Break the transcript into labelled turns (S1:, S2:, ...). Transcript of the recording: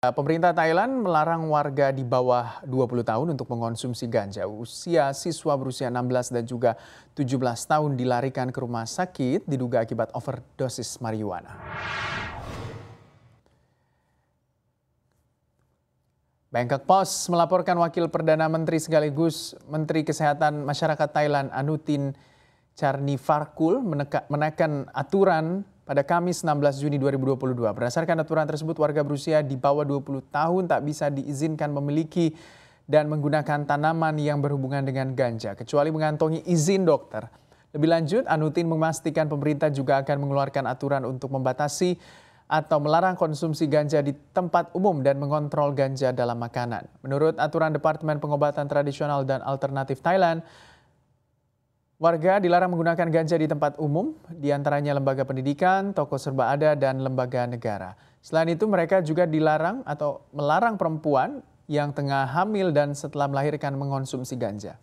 S1: Eh, pemerintah Thailand melarang warga di bawah 20 tahun untuk mengonsumsi ganja. Usia siswa berusia 16 dan juga 17 tahun dilarikan ke rumah sakit diduga akibat overdosis marijuana. Bangkok Post melaporkan Wakil Perdana Menteri sekaligus Menteri Kesehatan Masyarakat Thailand Anutin Charnivarkul menekan aturan pada Kamis 16 Juni 2022. Berdasarkan aturan tersebut, warga berusia di bawah 20 tahun tak bisa diizinkan memiliki dan menggunakan tanaman yang berhubungan dengan ganja, kecuali mengantongi izin dokter. Lebih lanjut, Anutin memastikan pemerintah juga akan mengeluarkan aturan untuk membatasi atau melarang konsumsi ganja di tempat umum dan mengontrol ganja dalam makanan. Menurut aturan Departemen Pengobatan Tradisional dan Alternatif Thailand, Warga dilarang menggunakan ganja di tempat umum, diantaranya lembaga pendidikan, toko serba ada dan lembaga negara. Selain itu, mereka juga dilarang atau melarang perempuan yang tengah hamil dan setelah melahirkan mengonsumsi ganja.